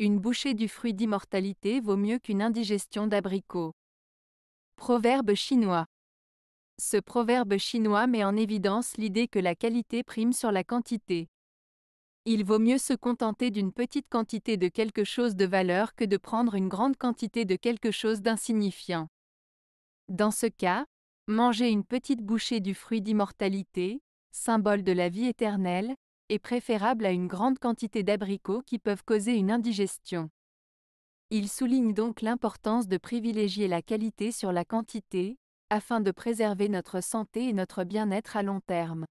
Une bouchée du fruit d'immortalité vaut mieux qu'une indigestion d'abricot. Proverbe chinois. Ce proverbe chinois met en évidence l'idée que la qualité prime sur la quantité. Il vaut mieux se contenter d'une petite quantité de quelque chose de valeur que de prendre une grande quantité de quelque chose d'insignifiant. Dans ce cas, manger une petite bouchée du fruit d'immortalité, symbole de la vie éternelle, est préférable à une grande quantité d'abricots qui peuvent causer une indigestion. Il souligne donc l'importance de privilégier la qualité sur la quantité, afin de préserver notre santé et notre bien-être à long terme.